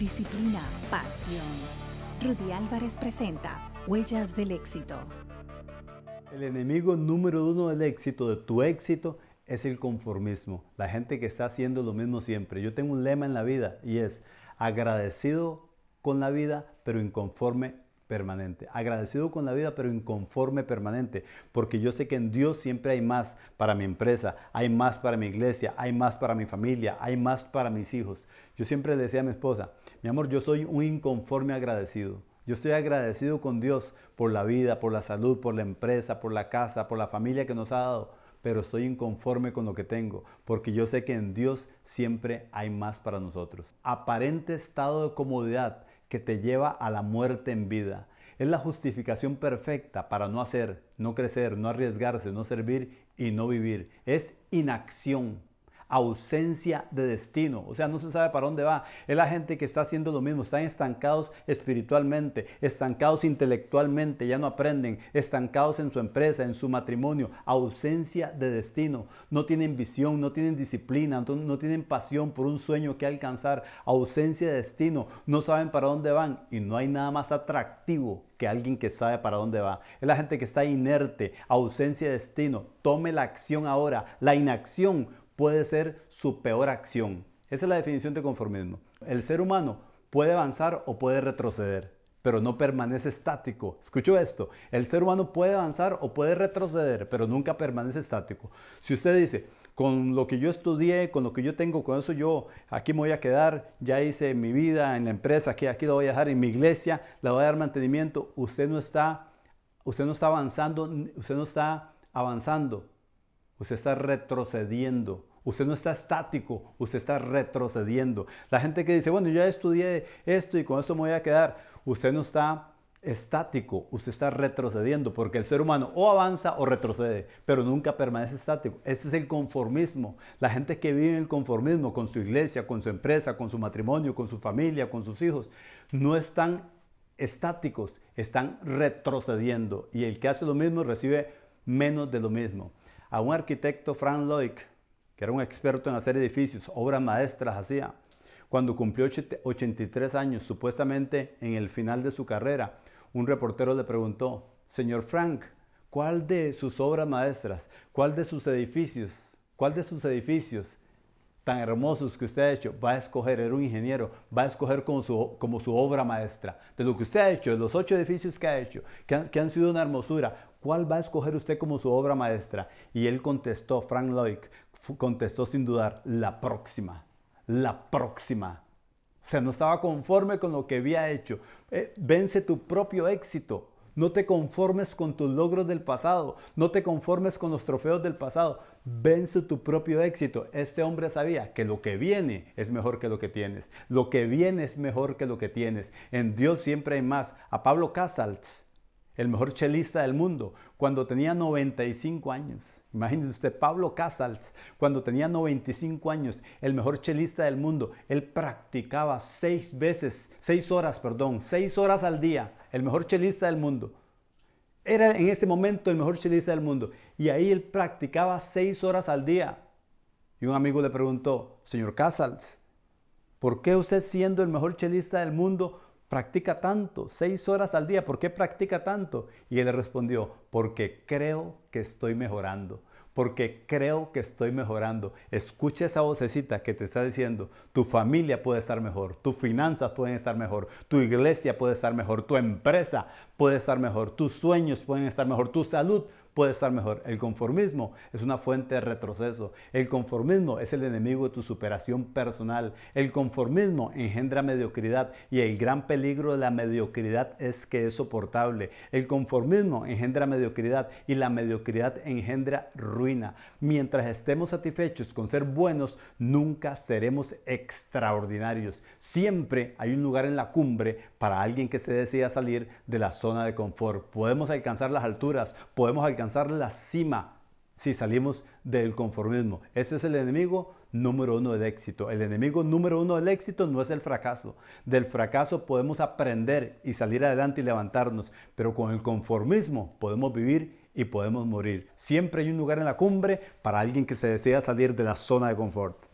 disciplina, pasión. Rudy Álvarez presenta Huellas del Éxito. El enemigo número uno del éxito, de tu éxito, es el conformismo. La gente que está haciendo lo mismo siempre. Yo tengo un lema en la vida y es agradecido con la vida, pero inconforme permanente. Agradecido con la vida, pero inconforme permanente, porque yo sé que en Dios siempre hay más para mi empresa, hay más para mi iglesia, hay más para mi familia, hay más para mis hijos. Yo siempre le decía a mi esposa, mi amor, yo soy un inconforme agradecido. Yo estoy agradecido con Dios por la vida, por la salud, por la empresa, por la casa, por la familia que nos ha dado, pero estoy inconforme con lo que tengo, porque yo sé que en Dios siempre hay más para nosotros. Aparente estado de comodidad que te lleva a la muerte en vida, es la justificación perfecta para no hacer, no crecer, no arriesgarse, no servir y no vivir. Es inacción ausencia de destino, o sea, no se sabe para dónde va. Es la gente que está haciendo lo mismo, están estancados espiritualmente, estancados intelectualmente, ya no aprenden, estancados en su empresa, en su matrimonio, ausencia de destino, no tienen visión, no tienen disciplina, no tienen pasión por un sueño que alcanzar, ausencia de destino, no saben para dónde van y no hay nada más atractivo que alguien que sabe para dónde va. Es la gente que está inerte, ausencia de destino. Tome la acción ahora. La inacción puede ser su peor acción. Esa es la definición de conformismo. El ser humano puede avanzar o puede retroceder, pero no permanece estático. Escucho esto. El ser humano puede avanzar o puede retroceder, pero nunca permanece estático. Si usted dice, con lo que yo estudié, con lo que yo tengo, con eso yo aquí me voy a quedar, ya hice mi vida en la empresa, aquí, aquí la voy a dejar, en mi iglesia, la voy a dar mantenimiento, usted no está, usted no está avanzando, usted no está avanzando, usted está retrocediendo. Usted no está estático, usted está retrocediendo. La gente que dice, bueno, yo ya estudié esto y con eso me voy a quedar, usted no está estático, usted está retrocediendo, porque el ser humano o avanza o retrocede, pero nunca permanece estático. Ese es el conformismo. La gente que vive en el conformismo con su iglesia, con su empresa, con su matrimonio, con su familia, con sus hijos, no están estáticos, están retrocediendo. Y el que hace lo mismo recibe menos de lo mismo. A un arquitecto, Frank Lloyd, que era un experto en hacer edificios, obras maestras hacía. Cuando cumplió 83 años, supuestamente en el final de su carrera, un reportero le preguntó, Señor Frank, ¿cuál de sus obras maestras, cuál de sus edificios, cuál de sus edificios tan hermosos que usted ha hecho, va a escoger, era un ingeniero, va a escoger como su, obra maestra. De lo que usted ha hecho, de los ocho edificios que ha hecho, que han, sido una hermosura, ¿cuál va a escoger usted como su obra maestra? Y él contestó, Frank Lloyd, contestó sin dudar, la próxima, la próxima. O sea, no estaba conforme con lo que había hecho. Eh, vence tu propio éxito. No te conformes con tus logros del pasado. No te conformes con los trofeos del pasado. Vence tu propio éxito. Este hombre sabía que lo que viene es mejor que lo que tienes. Lo que viene es mejor que lo que tienes. En Dios siempre hay más. A Pablo Casals el mejor chelista del mundo, cuando tenía 95 años. Imagínese usted, Pablo Casals, cuando tenía 95 años, el mejor chelista del mundo, él practicaba seis veces, seis horas, perdón, seis horas al día, el mejor chelista del mundo. Era en ese momento el mejor chelista del mundo. Y ahí él practicaba seis horas al día. Y un amigo le preguntó, señor Casals, ¿por qué usted siendo el mejor chelista del mundo practica tanto, seis horas al día, ¿por qué practica tanto? Y él le respondió, porque creo que estoy mejorando, porque creo que estoy mejorando. Escucha esa vocecita que te está diciendo, tu familia puede estar mejor, tus finanzas pueden estar mejor, tu iglesia puede estar mejor, tu empresa puede estar mejor, tus sueños pueden estar mejor, tu salud puede estar mejor. El conformismo es una fuente de retroceso. El conformismo es el enemigo de tu superación personal. El conformismo engendra mediocridad y el gran peligro de la mediocridad es que es soportable. El conformismo engendra mediocridad y la mediocridad engendra ruina. Mientras estemos satisfechos con ser buenos, nunca seremos extraordinarios. Siempre hay un lugar en la cumbre para alguien que se decida salir de la zona de confort. Podemos alcanzar las alturas, podemos alcanzar alcanzar la cima si salimos del conformismo. Ese es el enemigo número uno del éxito. El enemigo número uno del éxito no es el fracaso. Del fracaso podemos aprender y salir adelante y levantarnos, pero con el conformismo podemos vivir y podemos morir. Siempre hay un lugar en la cumbre para alguien que se desea salir de la zona de confort.